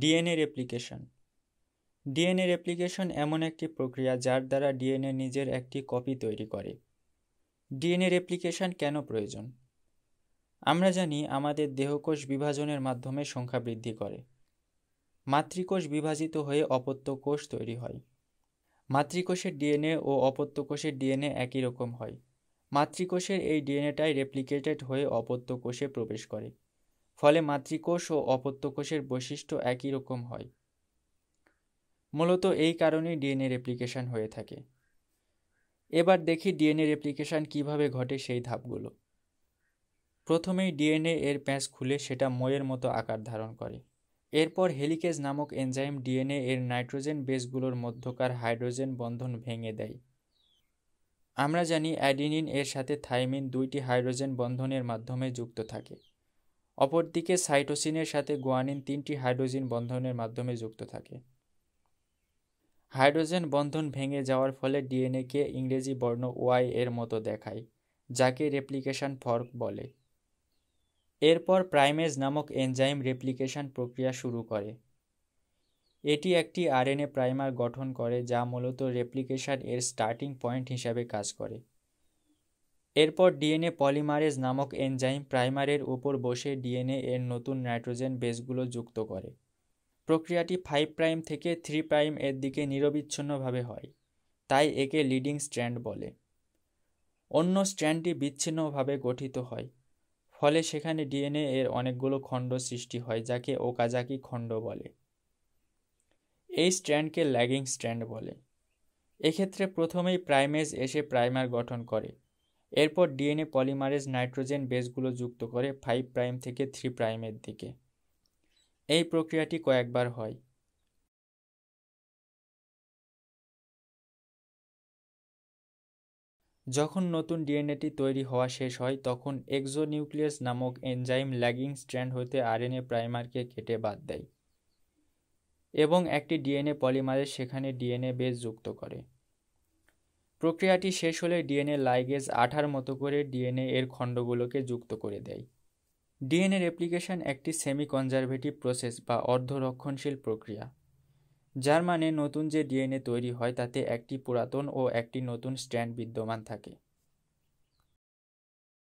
DNA replication DNA replication এমন একটি প্রক্রিয়া যার দ্বারা ডিএনএ নিজের একটি কপি তৈরি করে ডিএনএ রেপ্লিকেশন কেন প্রয়োজন আমরা জানি আমাদের দেহকোষ বিভাজনের মাধ্যমে সংখ্যা বৃদ্ধি করে মাতৃকোষ বিভাজিত হয়ে অপত্য কোষ তৈরি হয় মাতৃকোষের ডিএনএ ও অপত্য কোষের ডিএনএ একই রকম হয় মাতৃকোষের এই ডিএনএটাই রেপ্লিকেটেড হয়ে অপত্য কোষে প্রবেশ করে ফলে মাতৃকোষ ও অপত্যকোষের বৈশিষ্ট্য একই রকম হয় মূলত এই কারণেই ডিএনএ রেপ্লিকেশন হয়ে থাকে এবার দেখি ডিএনএ রেপ্লিকেশন কিভাবে ঘটে সেই ধাপগুলো প্রথমেই ডিএনএ এর প্যাঁচ খুলে সেটা ময়ের মতো আকার ধারণ করে এরপর হেলিকেজ নামক এনজাইম ডিএনএ এর নাইট্রোজেন বেসগুলোর মধ্যকার হাইড্রোজেন বন্ধন ভেঙে দেয় আমরা জানি অ্যাডিনিন এর সাথে থাইমিন দুইটি হাইড্রোজেন বন্ধনের মাধ্যমে যুক্ত থাকে অপরদিকে সাইটোসিনের সাথে গোয়ানিন তিনটি হাইড্রোজেন বন্ধনের মাধ্যমে যুক্ত থাকে হাইড্রোজেন বন্ধন ভেঙে যাওয়ার ফলে ডিএনএকে ইংরেজি বর্ণ ওয়াই এর মতো দেখায় যাকে রেপ্লিকেশন ফর্ক বলে এরপর প্রাইমেজ নামক এনজাইম রেপ্লিকেশন প্রক্রিয়া শুরু করে এটি একটি আরএনএ প্রাইমার গঠন করে যা মূলত রেপ্লিকেশন এর স্টার্টিং পয়েন্ট হিসাবে কাজ করে এরপর ডিএনএ পলিমারেজ নামক এনজাইম প্রাইমারের ওপর বসে ডিএনএ এর নতুন নাইট্রোজেন বেসগুলো যুক্ত করে প্রক্রিয়াটি ফাইভ প্রাইম থেকে থ্রি প্রাইম এর দিকে নিরবিচ্ছিন্নভাবে হয় তাই একে লিডিং স্ট্র্যান্ড বলে অন্য স্ট্র্যান্ডটি বিচ্ছিন্নভাবে গঠিত হয় ফলে সেখানে ডিএনএ এর অনেকগুলো খণ্ড সৃষ্টি হয় যাকে ওকাজাকি খণ্ড বলে এই স্ট্র্যান্ডকে ল্যাগিং স্ট্র্যান্ড বলে এক্ষেত্রে প্রথমেই প্রাইমেজ এসে প্রাইমার গঠন করে এরপর ডিএনএ পলিমারেজ নাইট্রোজেন বেসগুলো যুক্ত করে ফাইভ প্রাইম থেকে থ্রি প্রাইমের দিকে এই প্রক্রিয়াটি কয়েকবার হয় যখন নতুন ডিএনএটি তৈরি হওয়া শেষ হয় তখন এক্সোনিউক্লিয়াস নামক এনজাইম ল্যাগিং স্ট্র্যান্ড হতে আরএনএ প্রাইমারকে কেটে বাদ দেয় এবং একটি ডিএনএ পলিমারেজ সেখানে ডিএনএ বেস যুক্ত করে প্রক্রিয়াটি শেষ হলে ডিএনএ লাইগেজ আঠার মতো করে ডিএনএ এর খণ্ডগুলোকে যুক্ত করে দেয় ডিএনএ রেপ্লিকেশন একটি সেমি কনজারভেটিভ প্রসেস বা অর্ধরক্ষণশীল প্রক্রিয়া যার মানে নতুন যে ডিএনএ তৈরি হয় তাতে একটি পুরাতন ও একটি নতুন স্ট্র্যান্ড বিদ্যমান থাকে